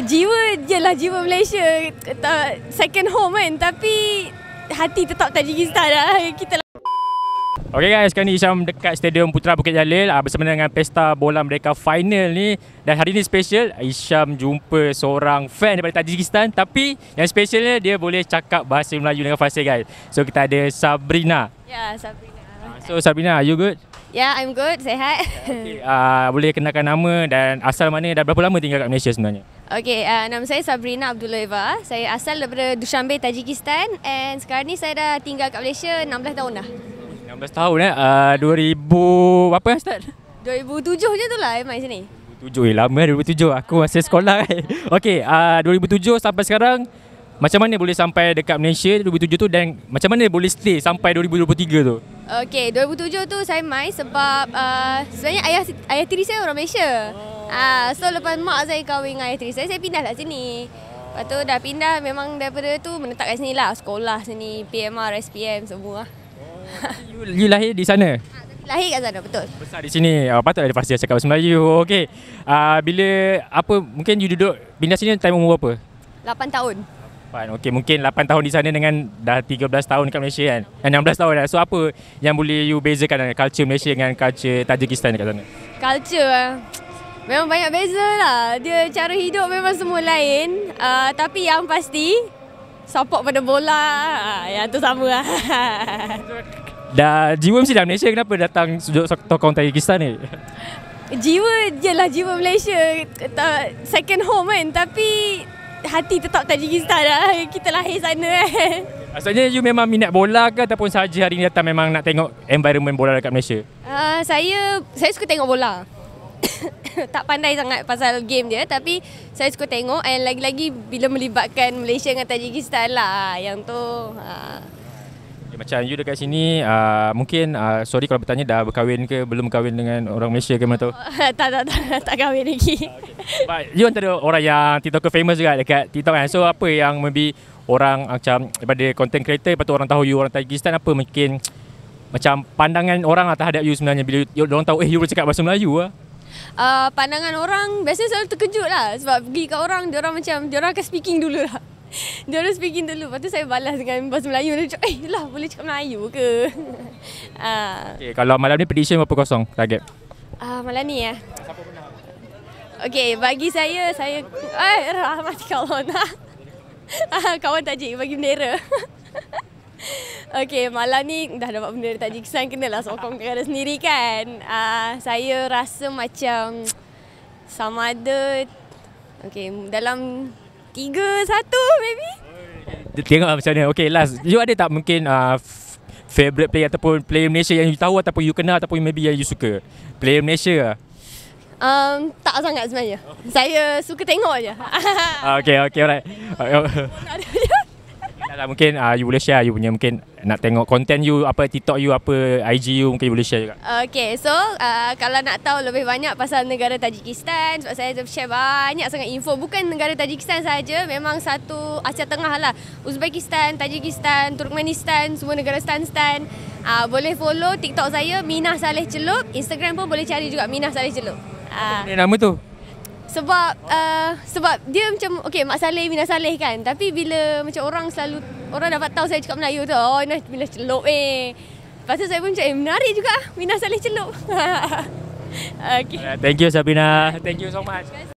jiwa jelah jiwa Malaysia tak second home kan tapi hati tetap Tajikistan lah kita lah. Okey guys, sekarang ni Isham dekat Stadium Putra Bukit Jalil ah, bersama dengan Pesta Bola mereka Final ni dan hari ni special Isham jumpa seorang fan daripada Tajikistan tapi yang specialnya dia boleh cakap bahasa Melayu dengan fasih guys. So kita ada Sabrina. Ya, yeah, Sabrina. Ah, so Sabrina, are you good? Ya, yeah, I'm good. Sehat. Ya, okay, uh, ah, boleh kenalkan nama dan asal mana dan berapa lama tinggal kat Malaysia sebenarnya? Okay, uh, nama saya Sabrina Abdulova. Saya asal daripada Dushanbe, Tajikistan and sekarang ni saya dah tinggal kat Malaysia 16 tahun dah. 16 tahun eh? Uh, ah, 2000 berapa yang start? 2007 je tu lah eh, main sini. 2007 eh, lama 2007. Eh, Aku masih sekolah kan. Okey, ah, uh, 2007 sampai sekarang macam mana boleh sampai dekat Malaysia 2007 tu dan macam mana boleh stay sampai 2023 tu? Okay, 2007 tu saya main sebab uh, sebenarnya ayah ayah tiri saya orang Malaysia. Oh. Ah, so lepas mak saya kahwin dengan isteri saya, saya pindah lah sini. Lepas tu dah pindah memang daripada tu menetap kat sini lah. Sekolah sini, PMR, SPM semua. Oh, you, you lahir di sana? Ah, lahir kat sana betul. Besar di sini. Uh, patut ada fasih cakap bahasa Melayu. Okey. Uh, bila apa mungkin you duduk pindah sini time umur apa? 8 tahun. 8. Okey, mungkin 8 tahun di sana dengan dah 13 tahun dekat Malaysia kan. Dan eh, 16 tahun dah. So apa yang boleh you bezakan culture Malaysia dengan culture Tajikistan dekat sana? Culture eh. Memang banyak beza lah. Dia cara hidup memang semua lain. Uh, tapi yang pasti, support pada bola. Ah, yang tu sama lah. Dah jiwa mesti dah Malaysia kenapa datang sujud tokong Tajikistan ni? Jiwa je lah jiwa Malaysia. Second home kan. Tapi hati tetap Tajikistan lah. Kita lahir sana kan. Asalnya you memang minat bola ke ataupun sahaja hari ni datang memang nak tengok environment bola dekat Malaysia? Uh, saya saya suka tengok bola. tak pandai sangat pasal game dia tapi saya suka tengok and lagi-lagi bila melibatkan Malaysia dengan Tajikistan lah ah, yang tu ha. Ya, macam you dekat sini uh, mungkin uh, sorry kalau bertanya dah berkahwin ke belum berkahwin dengan orang Malaysia ke mana tahu. tak tak tak tak kahwin lagi. Okay. But you antara orang yang TikToker famous juga dekat TikTok kan. So apa yang maybe orang macam daripada content creator lepas orang tahu you orang Tajikistan apa mungkin macam pandangan orang lah terhadap you sebenarnya bila you, you orang tahu eh you boleh cakap bahasa Melayu ah uh, pandangan orang biasanya selalu terkejut lah sebab pergi kat orang dia orang macam dia orang akan speaking dulu lah dia orang speaking dulu lepas tu saya balas dengan bahasa Melayu dia cakap eh lah boleh cakap Melayu ke uh. Ah. okay, kalau malam ni prediction berapa kosong target uh, malam ni ya eh? Okey, bagi saya, saya... Eh, rahmat kalau nak. Kawan tajik bagi bendera. Okey, malam ni dah dapat benda dari tadi kesan kenalah sokong negara sendiri kan. Uh, saya rasa macam sama ada okay dalam tiga satu maybe. Dia tengok lah macam mana. Okey, last. You ada tak mungkin uh, favorite player ataupun player Malaysia yang you tahu ataupun you kenal ataupun maybe yang you suka? Player Malaysia lah. Um, tak sangat sebenarnya. Saya suka tengok je. Ah, okay, okay, alright. Oh, oh. Taklah mungkin uh, you boleh share lah. you punya mungkin nak tengok content you apa TikTok you apa IG you mungkin you boleh share juga. Okay so uh, kalau nak tahu lebih banyak pasal negara Tajikistan sebab saya share banyak sangat info bukan negara Tajikistan saja memang satu Asia Tengah lah Uzbekistan, Tajikistan, Turkmenistan semua negara stan-stan. Uh, boleh follow TikTok saya Minah Saleh Celup, Instagram pun boleh cari juga Minah Saleh Celup. Ah. Uh. Nama tu? Sebab uh, sebab dia macam okey Mak Saleh Mina Saleh kan. Tapi bila macam orang selalu orang dapat tahu saya cakap Melayu tu, oh ini Mina celup eh. Lepas tu saya pun cakap eh menarik juga Mina Saleh celup. okay. Thank you Sabina. Thank you so much.